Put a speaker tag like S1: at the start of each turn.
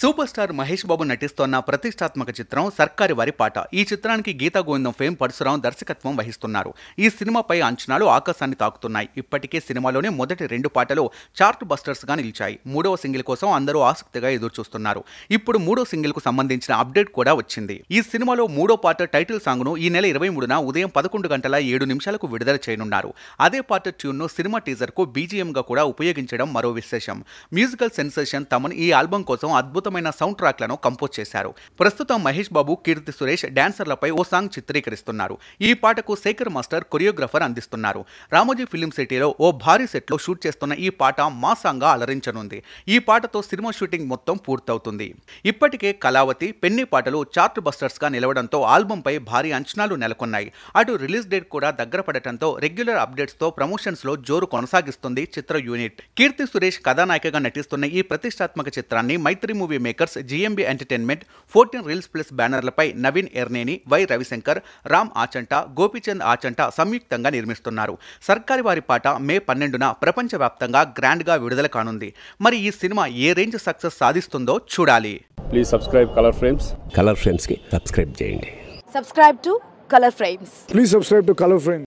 S1: super star Mahesh Babu నటిస్తోన్న ప్రతిష్టాత్మక చిత్రం సర్కారి వారి పాట ఈ చిత్రానికి గీతా గోవిందం ఫేమ్ పరశురాం దర్శకత్వం వహిస్తున్నారు ఈ సినిమాపై అంచనాలు ఆకాశాన్ని తాకుతున్నాయి ఇప్పటికే సినిమాలోనే మొదటి రెండు పాటలు చార్ట్ బస్టర్స్గా నిలిచాయి మూడవ సింగిల్ కోసం అందరూ ఆసక్తిగా ఎదురుచూస్తున్నారు ఇప్పుడు మూడో సింగిల్కు సంబంధించిన అప్డేట్ కూడా వచ్చింది ఈ సినిమాలో మూడో పాట టైటిల్ సాంగ్ను ఈ నెల ఇరవై మూడున ఉదయం పదకొండు గంటల ఏడు నిమిషాలకు విడుదల చేయనున్నారు అదే పాట ట్యూన్ను సినిమా టీజర్కు గా కూడా ఉపయోగించడం మరో విశేషం మ్యూజికల్ సెన్సేషన్ తమను ఈ ఆల్బం కోసం అద్భుతం అద్భుతమైన సౌండ్ ట్రాక్లను కంపోజ్ చేశారు ప్రస్తుతం మహేష్ బాబు కీర్తి సురేష్ డాన్సర్లపై ఓ సాంగ్ చిత్రీకరిస్తున్నారు ఈ పాటకు శేఖర్ మాస్టర్ కొరియోగ్రఫర్ అందిస్తున్నారు రామోజీ ఫిలిం సిటీలో ఓ భారీ సెట్లో షూట్ చేస్తున్న ఈ పాట సాంగ్గా అలరించనుంది ఈ పాటతో సినిమా షూటింగ్ మొత్తం పూర్తవుతుంది ఇప్పటికే కళావతి పెన్ని పాటలు చార్ట్ బస్టర్స్గా నిలవడంతో ఆల్బంపై భారీ అంచనాలు నెలకొన్నాయి అటు రిలీజ్ డేట్ కూడా దగ్గర పడటంతో రెగ్యులర్ అప్డేట్స్తో ప్రమోషన్స్లో జోరు కొనసాగిస్తుంది చిత్ర యూనిట్ కీర్తి సురేష్ కథానాయికగా నటిస్తున్న ఈ ప్రతిష్టాత్మక చిత్రాన్ని Mythri movie movie makers GMB entertainment fourteen reels plus బ్యానర్లపై నవీన్ ఎర్నేని వై రవిశంకర్ రామ్ ఆచంట గోపీచంద్ ఆచంట సంయుక్తంగా నిర్మిస్తున్నారు సర్కారి వారి పాట మే పన్నెండున ప్రపంచవ్యాప్తంగా గ్రాండ్గా విడుదల కానుంది మరి ఈ సినిమా ఏ రేంజ్ సక్సెస్ సాధిస్తుందో చూడాలి please subscribe colour frames colour frames కి సబ్స్క్రైబ్ చేయండి
S2: subscribe to colour frames please subscribe to colour frames